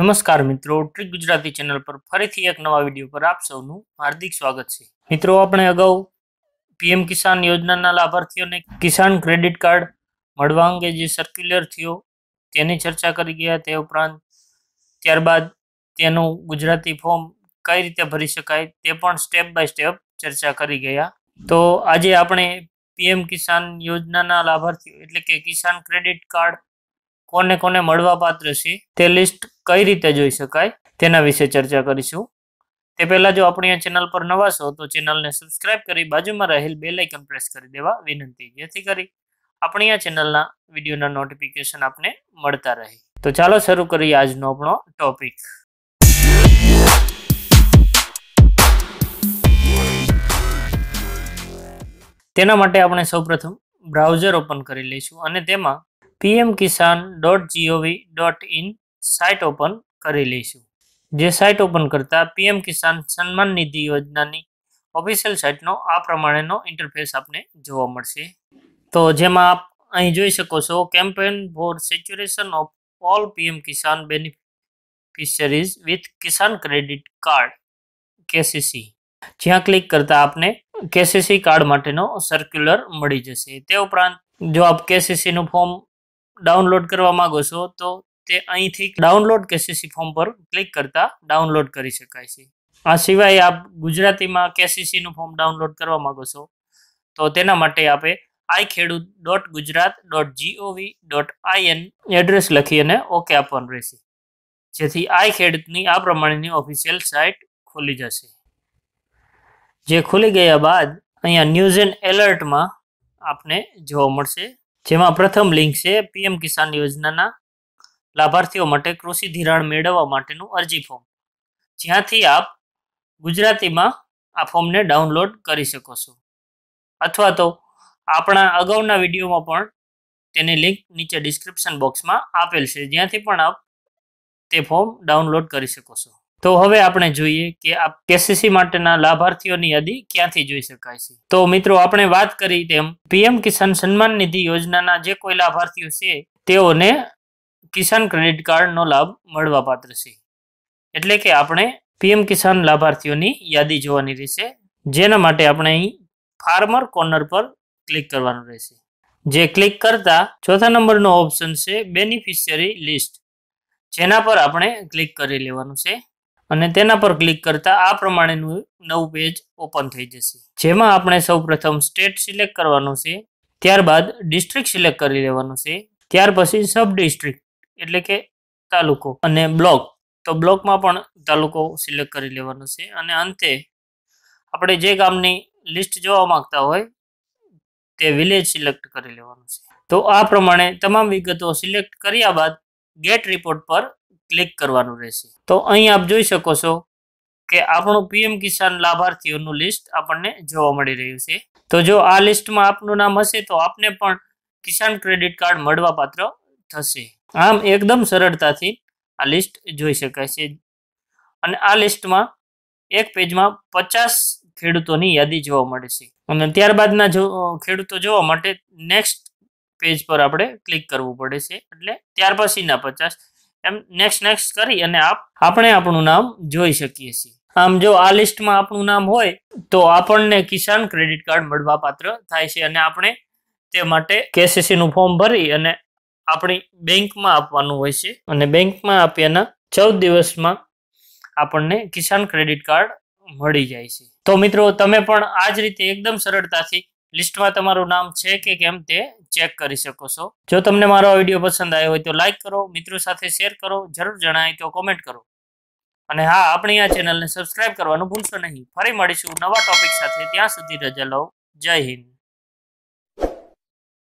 નમસ્કાર મિત્રો trick Gujarati channel પર ફરીથી એક નવા વિડીયો પર આપ સૌનું હાર્દિક સ્વાગત છે મિત્રો આપણે અગાઉ પીએમ કિસાન યોજનાના લાભાર્થીઓને કિસાન ક્રેડિટ કાર્ડ મળવા અંગે જે સર્ક્યુલર થયો તેની ચર્ચા કરી ગયા તે ઉપરાંત ત્યારબાદ તેનું ગુજરાતી ફોર્મ કઈ રીતે ભરી શકાય તે પણ સ્ટેપ બાય સ્ટેપ ચર્ચા કરી ગયા તો આજે આપણે પીએમ કિસાન યોજનાના લાભાર્થીઓ એટલે કે કિસાન ક્રેડિટ કાર્ડ કોને કોને મળવા પાત્ર છે તે લિસ્ટ કઈ રીતે જોઈ શકાય તેના વિશે ચર્ચા કરીશું તે પહેલાં જો આપણી આ ચેનલ પર નવા છો તો ચેનલને સબસ્ક્રાઇબ કરી બાજુમાં રહેલ બે લાઇકન પ્રેસ કરી દેવા વિનંતી જેથી કરી આપણી આ ચેનલના વિડીયોના નોટિફિકેશન આપને મળતા રહે તો ચાલો શરૂ કરીએ આજનો આપણો ટોપિક તેના માટે આપણે સૌપ્રથમ બ્રાઉઝર ઓપન કરી લઈશું અને તેમાં PM Kisan dot G O V dot in site open કરી લઈશું જે સાઇટ ઓપન કરતા પીએમ કિસાન સન્માન નિધિ યોજનાની ઓફિશિયલ સાઇટનો આ પ્રમાણેનો ઇન્ટરફેસ આપને જોવા મળશે તો જેમાં આપ અહીં જોઈ શકો છો campaign for saturation of all PM Kisan beneficiaries with Kisan credit card KCC જ્યાં ક્લિક કરતા આપને કેસીસી કાર્ડ માટેનો સર્ક્યુલર મળી જશે તે ઉપરાંત જો આપ કેસીસીનું ફોર્મ ડાઉનલોડ કરવા માંગો છો તો તે અહીંથી ડાઉનલોડ કેસીસી ફોર્મ પર ક્લિક કરતા ડાઉનલોડ કરી શકાય છે આ સિવાય આપ ગુજરાતીમાં કેસીસીનું ફોર્મ ડાઉનલોડ કરવા માગો છો તો તેના માટે આપે I Khedut dot Gujarat dot G O V dot IN address લખી અને ઓકે આપવાનું રહેશે જેથી આઈ ખેડૂતની આ પ્રમાણેની ઓફિશિયલ સાઇટ ખુલી જશે જે ખુલી ગયા બાદ અહીંયા ન્યૂઝ એન્ડ એલર્ટમાં આપને જોવા મળશે જેમાં પ્રથમ લિંક છે પીએમ કિસાન યોજનાના લાભાર્થીઓ માટે કૃષિ ધિરાણ મેળવવા માટેનું અરજી ફોર્મ જ્યાંથી આપ ગુજરાતીમાં આ ફોર્મને ડાઉનલોડ કરી શકો છો અથવા તો આપણા અગાઉના વિડીયોમાં પણ તેની લિંક નીચે ડિસ્ક્રિપ્શન બોક્સમાં આપેલ છે જ્યાંથી પણ આપ તે ફોર્મ ડાઉનલોડ કરી શકો છો તો હવે આપણે જોઈએ કે આ કેસીસી માટેના લાભાર્થીઓની યાદી ક્યાંથી જોઈ શકાય છે તો મિત્રો આપણે વાત કરી તેમ પીએમ કિસાન સન્માન નિધિ યોજનાના જે કોઈ લાભાર્થીઓ છે તેઓને કિસાન ક્રેડિટ કાર્ડનો લાભ મળવાપાત્ર છે એટલે કે આપણે પીએમ કિસાન લાભાર્થીઓની યાદી જોવાની રહેશે જેના માટે આપણે અહીં ફાર્મર કોર્નર પર ક્લિક કરવાનું રહેશે જે ક્લિક કરતા ચોથા નંબરનો ઓપ્શન છે બેનિફિશિયરી લિસ્ટ જેના પર આપણે ક્લિક કરી લેવાનું છે અને તેના પર ક્લિક કરતા આ પ્રમાણેનું નવું પેજ ઓપન થઈ જશે જેમાં આપણે સૌપ્રથમ સ્ટેટ સિલેક્ટ કરવાનું છે ત્યારબાદ ડિસ્ટ્રિક્ટ સિલેક્ટ કરી લેવાનું છે ત્યાર પછી સબ ડિસ્ટ્રિક્ટ એટલે કે તાલુકો અને બ્લોક તો બ્લોકમાં પણ તાલુકો સિલેક્ટ કરી લેવાનો છે અને અંતે આપણે જે ગામની લિસ્ટ જોવા માંગતા હોય તે વિલેજ સિલેક્ટ કરી લેવાનું છે તો આ પ્રમાણે તમામ વિગતો સિલેક્ટ કર્યા બાદ ગેટ રિપોર્ટ પર ક્લિક કરવાનું રહેશે તો અહીં આપ જોઈ શકો છો કે આપણું પીએમ કિસાન લાભાર્થીઓનું લિસ્ટ આપણને જોવા મળી રહ્યું છે તો જો આ લિસ્ટમાં આપનું નામ હશે તો આપને પણ કિસાન ક્રેડિટ કાર્ડ મળવાપાત્ર થશે આમ એકદમ સરળતાથી આ લિસ્ટ જોઈ શકાય છે અને આ લિસ્ટમાં એક પેજમાં પચાસ ખેડૂતોની યાદી જોવા મળે છે અને ત્યારબાદના જો ખેડૂતો જોવા માટે નેક્સ્ટ પેજ પર આપણે ક્લિક કરવું પડે છે એટલે ત્યાર પછીના પચાસ એમ નેક્સ્ટ નેક્સ્ટ કરી અને આપણે આપણું નામ જોઈ શકીએ છીએ આમ જો આ લિસ્ટમાં આપણું નામ હોય તો આપણને કિસાન ક્રેડિટ કાર્ડ મળવા પાત્ર થાય છે અને આપણે તે માટે કેસીસીનું ફોર્મ ભરી અને આપણી બેંકમાં આપવાનું હોય છે અને બેંકમાં આપ્યાના ચૌદ દિવસમાં આપણને કિસાન ક્રેડિટ કાર્ડ મળી જાય છે તો મિત્રો તમે પણ આ જ રીતે એકદમ સરળતાથી લિસ્ટમાં તમારું નામ છે કે કેમ તે ચેક કરી શકો છો જો તમને મારો આ વિડીયો પસંદ આવ્યો હોય તો લાઇક કરો મિત્રો સાથે શેર કરો જરૂર જણાય તો કોમેન્ટ કરો અને હા આપણી આ ચેનલને સબસ્ક્રાઇબ કરવાનું ભૂલશો નહીં ફરી મળીશું નવા ટોપિક સાથે ત્યાં સુધી રજા લઉં જય હિન્દ